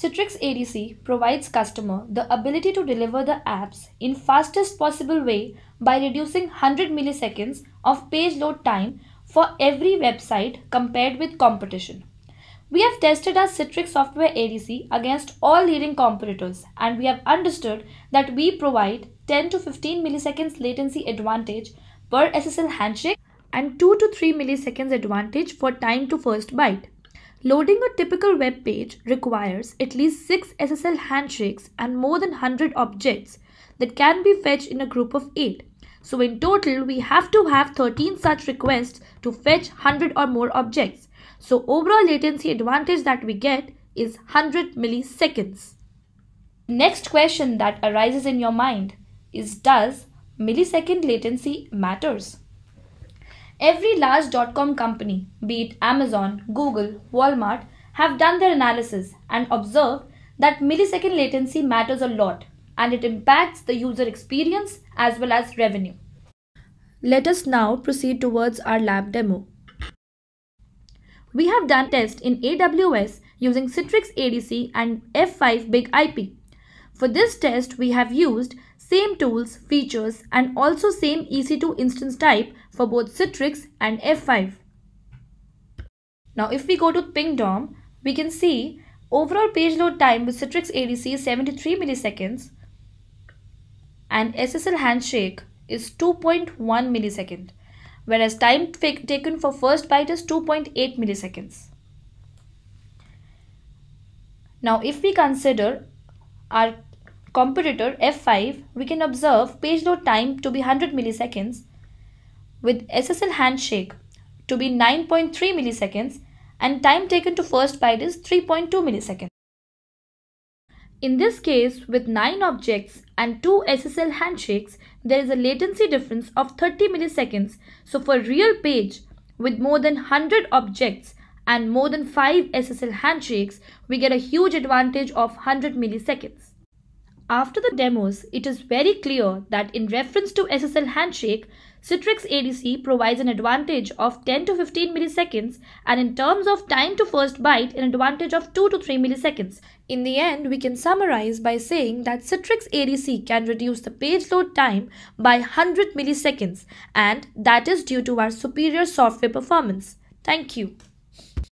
Citrix ADC provides customer the ability to deliver the apps in fastest possible way by reducing 100 milliseconds of page load time for every website compared with competition. We have tested our Citrix Software ADC against all leading competitors and we have understood that we provide 10 to 15 milliseconds latency advantage per SSL handshake and 2 to 3 milliseconds advantage for time to first byte. Loading a typical web page requires at least 6 SSL handshakes and more than 100 objects that can be fetched in a group of 8. So in total, we have to have 13 such requests to fetch 100 or more objects. So overall latency advantage that we get is 100 milliseconds. Next question that arises in your mind is does millisecond latency matters? Every large dot com company, be it Amazon, Google, Walmart, have done their analysis and observed that millisecond latency matters a lot and it impacts the user experience as well as revenue. Let us now proceed towards our lab demo. We have done tests in AWS using Citrix ADC and F5 Big IP. For this test, we have used same tools, features and also same EC2 instance type for both Citrix and F5. Now if we go to pingdom, we can see overall page load time with Citrix ADC is 73 milliseconds and SSL handshake is 2.1 millisecond whereas time taken for first byte is 2.8 milliseconds. Now if we consider our competitor F5, we can observe page load time to be 100 milliseconds with SSL handshake to be 9.3 milliseconds and time taken to first byte is 3.2 milliseconds. In this case, with 9 objects and 2 SSL handshakes, there is a latency difference of 30 milliseconds. So for real page with more than 100 objects and more than 5 SSL handshakes, we get a huge advantage of 100 milliseconds. After the demos, it is very clear that in reference to SSL handshake, Citrix ADC provides an advantage of 10 to 15 milliseconds and in terms of time to first byte, an advantage of 2 to 3 milliseconds. In the end, we can summarize by saying that Citrix ADC can reduce the page load time by 100 milliseconds and that is due to our superior software performance. Thank you.